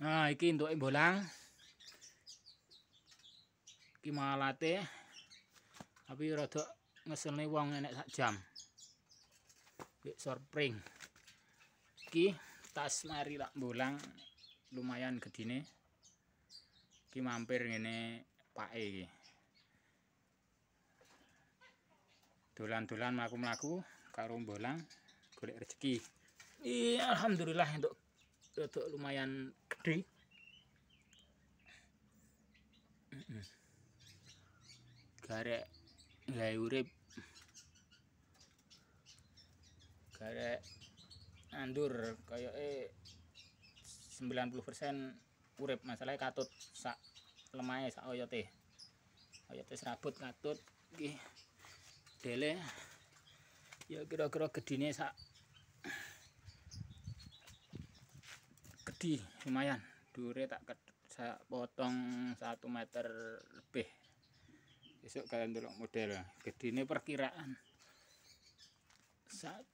Nah, iki untuk bolang. Iki malate. Tapi rada ngeselne wong enek sak jam. Iki sorpring. Iki tas mari lak bolang lumayan gedine. Iki mampir ngene pake iki. Dolan-dolan mlaku-mlaku karo bolang golek rezeki. Iya, alhamdulillah untuk untuk lumayan gede garek gawe urip garek andur kaya 90% urip masalahe katut sak lemahe sak oyote oyote serabut katut iki dele ya kira-kira gedine sak jadi lumayan dure tak saya potong satu meter lebih besok kalian dulu model gede ini perkiraan satu,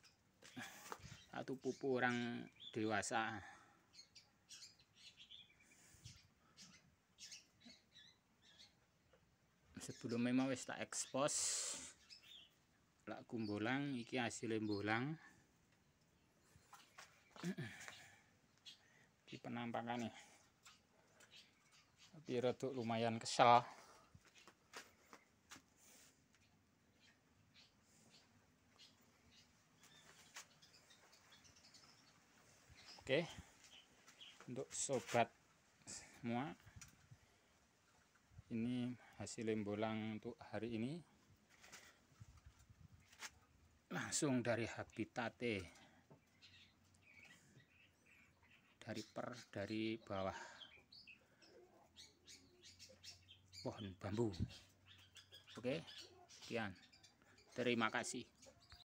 satu pupu orang dewasa sebelum memang wis tak ekspos lak kumbolang iki hasil bolang penampakannya tapi reduk lumayan kesel. oke untuk sobat semua ini hasil lembolang untuk hari ini langsung dari habitat dari per dari bawah pohon bambu oke sekian terima kasih